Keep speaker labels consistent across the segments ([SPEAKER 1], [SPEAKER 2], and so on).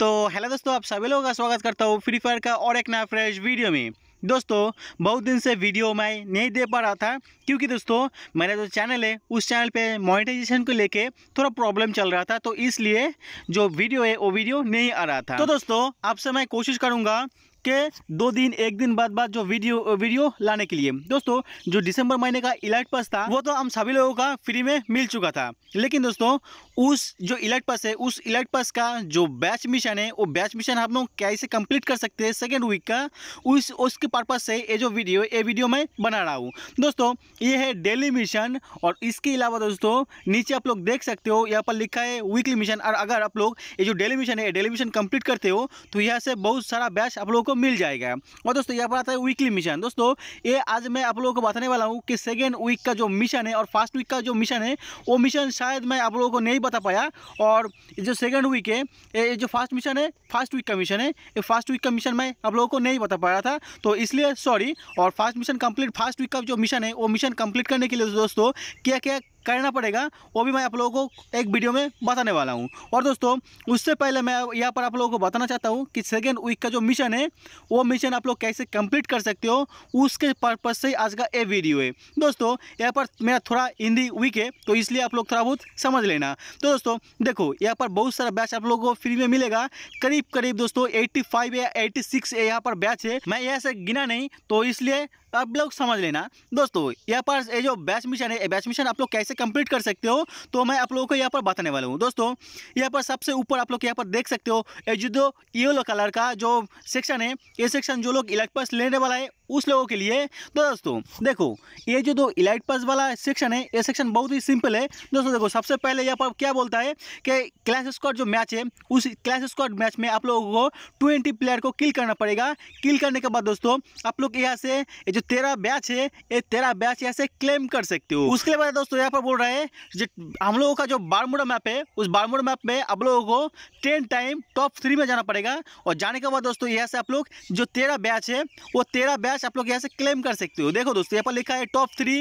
[SPEAKER 1] तो हेलो दोस्तों आप सभी लोगों का स्वागत करता हूँ फ्री फायर का और एक नया फ्रेश वीडियो में दोस्तों बहुत दिन से वीडियो मैं नहीं दे पा रहा था क्योंकि दोस्तों मेरा जो चैनल है उस चैनल पे मोनेटाइजेशन को लेके थोड़ा प्रॉब्लम चल रहा था तो इसलिए जो वीडियो है वो वीडियो नहीं आ रहा था तो दोस्तों आपसे मैं कोशिश करूँगा के दो दिन एक दिन बाद बाद जो वीडियो वीडियो लाने के लिए दोस्तों जो दिसंबर महीने का इलाइट पास था वो तो हम सभी लोगों का फ्री में मिल चुका था लेकिन दोस्तों उस जो इलाइट पास है उस इलाइट पास का जो बैच मिशन है वो बैच मिशन हम लोग कैसे कंप्लीट कर सकते हैं सेकेंड वीक का उस उसके पर्पज से ये जो वीडियो ये वीडियो मैं बना रहा हूँ दोस्तों ये है डेली मिशन और इसके अलावा दोस्तों नीचे आप लोग देख सकते हो यहाँ पर लिखा है वीकली मिशन और अगर आप लोग ये जो डेली मिशन है डेली मिशन कंप्लीट करते हो तो यहाँ से बहुत सारा बैच आप लोगों आपको मिल जाएगा और दोस्तों यहाँ पर आता है वीकली मिशन दोस्तों ये आज मैं आप लोगों को बताने वाला हूँ कि सेकेंड वीक का जो मिशन है और फर्स्ट वीक का जो मिशन है वो मिशन शायद मैं आप लोगों को नहीं बता पाया और जो सेकेंड वीक है ये जो फर्स्ट मिशन है फर्स्ट वीक का मिशन है ये फर्स्ट वीक का मिशन मैं आप लोगों को नहीं बता पाया था तो इसलिए सॉरी और first mission complete first week का जो मिशन है वो मिशन कम्प्लीट करने के लिए दोस्तों क्या क्या करना पड़ेगा वो भी मैं आप लोगों को एक वीडियो में बताने वाला हूँ और दोस्तों उससे पहले मैं यहाँ पर आप लोगों को बताना चाहता हूँ कि सेकेंड वीक का जो मिशन है वो मिशन आप लोग कैसे कंप्लीट कर सकते हो उसके पर्पज से आज का ये वीडियो है दोस्तों यहाँ पर मेरा थोड़ा हिंदी वीक है तो इसलिए आप लोग थोड़ा बहुत समझ लेना तो दोस्तों देखो यहाँ पर बहुत सारा बैच आप लोगों को फ्री में मिलेगा करीब करीब दोस्तों एट्टी या एट्टी सिक्स यहाँ पर बैच है मैं यहाँ से गिना नहीं तो इसलिए तो आप लोग समझ लेना दोस्तों यहाँ पर ये जो बैच मिशन है बैच मिशन आप लोग कैसे कंप्लीट कर सकते हो तो मैं आप लोगों को यहाँ पर बताने वाला हूँ दोस्तों यहाँ पर सबसे ऊपर आप लोग यहाँ पर देख सकते हो ये जो येलो कलर का जो सेक्शन है ये सेक्शन जो लोग इलेक्ट्रस लेने वाला है उस लोगों के लिए तो दोस्तों देखो ये जो दो इलाइट पास वाला सेक्शन है ये सेक्शन बहुत ही सिंपल है दोस्तों देखो सबसे पहले यहाँ पर क्या बोलता है कि क्लास स्क्वाड जो मैच है उस क्लास स्क्वाड मैच में आप लोगों को ट्वेंटी प्लेयर को किल करना पड़ेगा किल करने के बाद दोस्तों आप लोग यहाँ से ये जो तेरह बैच है ये तेरह बैच यहाँ से क्लेम कर सकते हो उसके बाद दोस्तों यहाँ पर बोल रहा है जो हम लोगों का जो बारमोड़ा मैप है उस बारमोड़ा मैप में आप लोगों को टेन टाइम टॉप थ्री में जाना पड़ेगा और जाने के बाद दोस्तों यहाँ से आप लोग जो तेरह बैच है वो तेरह बैच कैश आप लोग यहाँ से क्लेम कर सकते हो देखो दोस्तों यहाँ पर लिखा है top three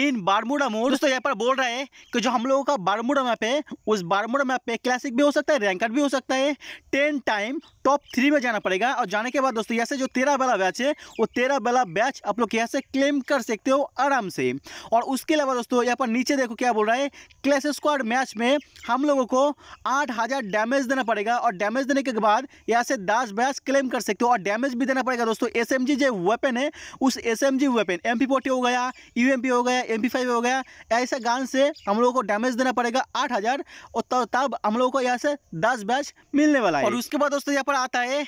[SPEAKER 1] in Bermuda mode दोस्तों यहाँ पर बोल रहा है कि जो हम लोगों का बारमूडा मैप है उस बारमूडा मैप पे क्लासिक भी हो सकता है रैंकर भी हो सकता है टेन टाइम टॉप थ्री में जाना पड़ेगा और जाने के बाद दोस्तों यहाँ से जो तेरह वाला बैच है वो तेरह वाला बैच आप लोग यहाँ से क्लेम कर सकते हो आराम से और उसके अलावा दोस्तों यहाँ पर नीचे देखो क्या बोल रहा है क्लैश स्क्वाड मैच में हम लोगों को आठ हज़ार डैमेज देना पड़ेगा और डैमेज देने के बाद यहाँ से दस बैच क्लेम कर सकते हो और डैमेज भी देना पड़ेगा दोस्तों एस जो वेपन है में उस S M G weapon M P forty हो गया यू एम पी हो गया एम पी फाइव हो गया ऐसे गान से हम लोगों को डैमेज देना पड़ेगा आठ हज़ार और तब हम लोगों को यहाँ से दस बैच मिलने वाला है और उसके बाद दोस्तों यहाँ पर आता है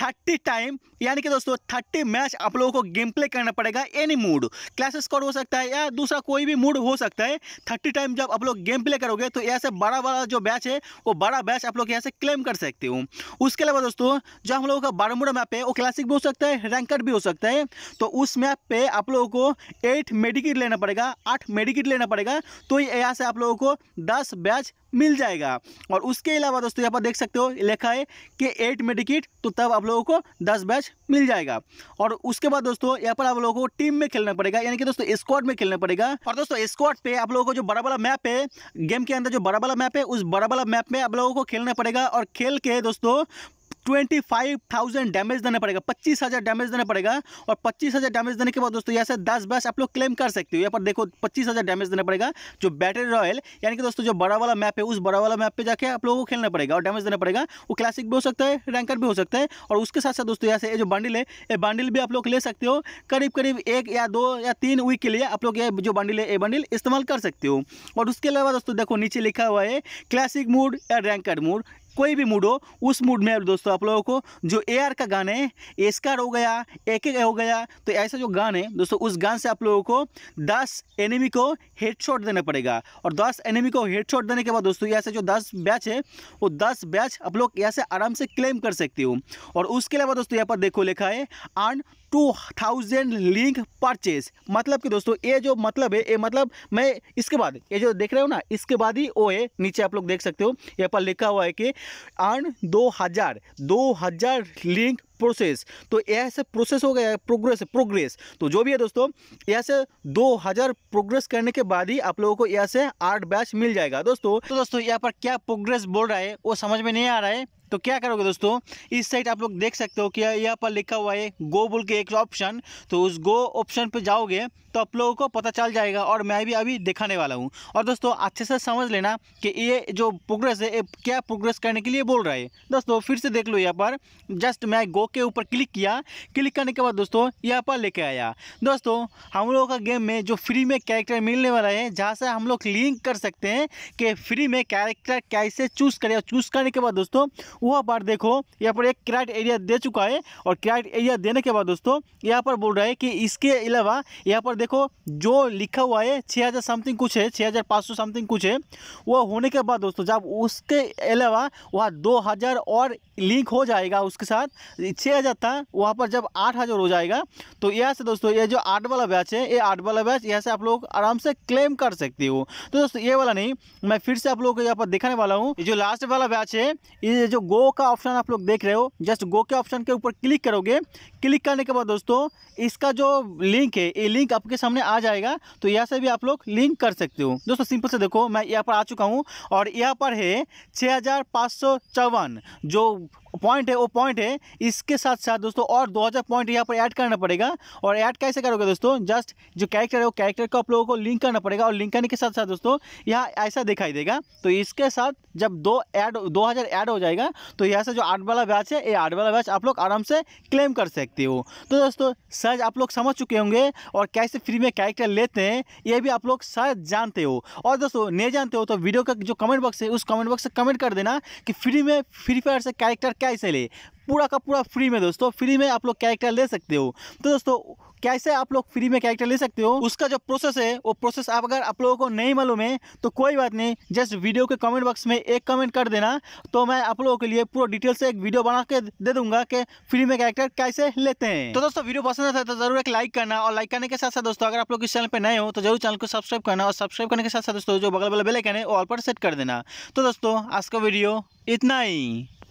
[SPEAKER 1] थर्टी टाइम यानी कि दोस्तों थर्टी मैच आप लोगों को गेम प्ले करना पड़ेगा एनी मूड क्लास स्कोर हो सकता है या दूसरा कोई भी मूड हो सकता है थर्टी टाइम जब आप लोग गेम प्ले करोगे तो ऐसे बड़ा बड़ा जो बैच है वो बड़ा बैच आप लोग यहाँ से क्लेम कर सकते हो उसके अलावा दोस्तों जो हम लोगों का बारामूडा मैप है वो क्लासिक भी हो सकता है रैंकर भी हो सकता है तो उस मैप पर आप लोगों को एट मेडिकिट लेना पड़ेगा आठ मेडिकिट लेना पड़ेगा तो यहाँ से आप लोगों को दस बैच मिल जाएगा और उसके अलावा दोस्तों यहाँ पर देख सकते हो लिखा है कि एट मेडिकिट तो तब आप लोगों को दस बैच मिल जाएगा और उसके बाद दोस्तों यहाँ पर आप लोगों को टीम में खेलना पड़ेगा यानी कि दोस्तों स्क्वाड में खेलना पड़ेगा और दोस्तों स्क्वाड पे आप लोगों को जो बड़ा बड़ा मैप है गेम के अंदर जो बड़ा बड़ा मैप है उस बड़ा बड़ा मैप में आप लोगों को खेलना पड़ेगा और खेल के दोस्तों ट्वेंटी फाइव थाउजेंड डैमेज देना पड़ेगा पच्चीस हज़ार डैमेज देना पड़ेगा और पच्चीस हज़ार डैमेज देने के बाद दोस्तों यहाँ से दस बस आप लोग क्लेम कर सकते हो यहाँ पर देखो पच्चीस हज़ार डैमेज देना पड़ेगा जो बैटरी रॉयल यानी कि दोस्तों जो बड़ा वाला मैप है उस बड़ा वाला मैप पर जाकर आप लोगों को खेलना पड़ेगा और डैमेज देना पड़ेगा वो क्लासिक भी हो सकता है रैंकर भी हो सकता है और उसके साथ साथ दोस्तों यहाँ से ये जो बंडल है ये बंडल भी आप लोग ले सकते हो करीब करीब एक या दो या तीन वीक के लिए आप लोग ये जो बंडल है ये बंडल इस्तेमाल कर सकते हो और उसके अलावा दोस्तों देखो नीचे लिखा हुआ है क्लासिक मूड या रैंकर मूड कोई भी मूड हो उस मूड में दोस्तों आप लोगों को जो ए आर का गाने एस्कार हो गया एक हो गया तो ऐसा जो गान है दोस्तों उस गान से आप लोगों को दस एनिमी को शॉट देना पड़ेगा और दस एनिमी को शॉट देने के बाद दोस्तों ऐसे जो दस बैच है वो दस बैच आप लोग यहाँ से आराम से क्लेम कर सकते हो और उसके अलावा दोस्तों यहाँ पर देखो लिखा है आन टू थाउजेंड लिंक परचेज मतलब कि दोस्तों ये जो मतलब है ये मतलब मैं इसके बाद ये जो देख रहे हो ना इसके बाद ही वो है नीचे आप लोग देख सकते हो यहाँ पर लिखा हुआ है कि आन दो हज़ार दो हज़ार लिंक प्रोसेस तो ऐसे प्रोसेस हो गया प्रोग्रेस प्रोग्रेस तो जो भी है दोस्तों ऐसे दो हज़ार प्रोग्रेस करने के बाद ही आप लोगों को ऐसे आठ बैच मिल जाएगा दोस्तों तो दोस्तों यहाँ पर क्या प्रोग्रेस बोल रहा है वो समझ में नहीं आ रहा है तो क्या करोगे दोस्तों इस साइड आप लोग देख सकते हो कि यहाँ पर लिखा हुआ है गो बोल के एक ऑप्शन तो उस गो ऑप्शन पे जाओगे तो आप लोगों को पता चल जाएगा और मैं भी अभी दिखाने वाला हूँ और दोस्तों अच्छे से समझ लेना कि ये जो प्रोग्रेस है ये क्या प्रोग्रेस करने के लिए बोल रहा है दोस्तों फिर से देख लो यहाँ पर जस्ट मैं गो के ऊपर क्लिक किया क्लिक करने के बाद दोस्तों यहाँ पर लेके आया दोस्तों हम लोगों का गेम में जो फ्री में कैरेक्टर मिलने वाला है जहाँ से हम लोग लिंक कर सकते हैं कि फ्री में कैरेक्टर कैसे चूज़ करें और चूज़ करने के बाद दोस्तों वह बार देखो यहाँ पर एक क्राइट एरिया दे चुका है और क्राइट एरिया देने के बाद दोस्तों यहाँ पर बोल रहा है कि इसके अलावा यहाँ पर देखो जो लिखा हुआ है छः समथिंग कुछ है छः समथिंग कुछ है वह होने के बाद दोस्तों जब उसके अलावा वह दो और लिंक हो जाएगा उसके साथ छः हज़ार था वहाँ पर जब आठ हज़ार हो जाएगा तो यहाँ से दोस्तों ये जो आठ वाला बैच है ये आठ वाला बैच यहाँ से आप लोग आराम से क्लेम कर सकते हो तो दोस्तों ये वाला नहीं मैं फिर से आप लोग को यहाँ पर दिखाने वाला हूँ जो लास्ट वाला बैच है ये जो गो का ऑप्शन आप लोग देख रहे हो जस्ट गो के ऑप्शन के ऊपर क्लिक करोगे क्लिक करने के बाद दोस्तों इसका जो लिंक है ये लिंक आपके सामने आ जाएगा तो यहाँ से भी आप लोग लिंक कर सकते हो दोस्तों सिंपल से देखो मैं यहाँ पर आ चुका हूँ और यहाँ पर है छः जो पॉइंट है वो पॉइंट है इसके साथ साथ दोस्तों और 2000 पॉइंट यहाँ पर ऐड करना पड़ेगा और ऐड कैसे करोगे दोस्तों जस्ट जो कैरेक्टर है वो कैरेक्टर को आप लोगों को लिंक करना पड़ेगा और लिंक करने के साथ साथ दोस्तों यहाँ ऐसा दिखाई देगा तो इसके साथ जब दो ऐड दो हज़ार ऐड हो जाएगा तो यहाँ से जो आठ वाला बैच है ये आठ वाला बैच आप लोग आराम से क्लेम कर सकते हो तो दोस्तों सज आप लोग समझ चुके होंगे और कैसे फ्री में कैरेक्टर लेते हैं ये भी आप लोग शायद जानते हो और दोस्तों नहीं जानते हो तो वीडियो का जो कमेंट बॉक्स है उस कमेंट बॉक्स से कमेंट कर देना कि फ्री में फ्री फायर से कैरेक्टर कैसे ले पूरा का पूरा फ्री में दोस्तों फ्री में आप लोग कैरेक्टर ले सकते हो तो दोस्तों कैसे आप लोग फ्री में कैरेक्टर ले सकते हो उसका जो प्रोसेस है वो प्रोसेस आप अगर आप लोगों को नहीं मालूम है तो कोई बात नहीं जस्ट वीडियो के कमेंट बॉक्स में एक कमेंट कर देना तो मैं आप लोगों के लिए पूरा डिटेल से एक वीडियो बना के दे दूंगा कि फ्री में कैरेक्टर कैसे लेते हैं तो दोस्तों वीडियो पसंद आता है तो जरूर एक लाइक करना और लाइक करने के साथ साथ दोस्तों अगर आप लोग इस चैनल पर नए हो तो जरूर चैनल को सब्सक्राइब करना और सब्सक्राइब करने के साथ साथ दोस्तों जो बगल बगल बेलाइकन है ऑल पर सेट कर देना तो दोस्तों आज का वीडियो इतना ही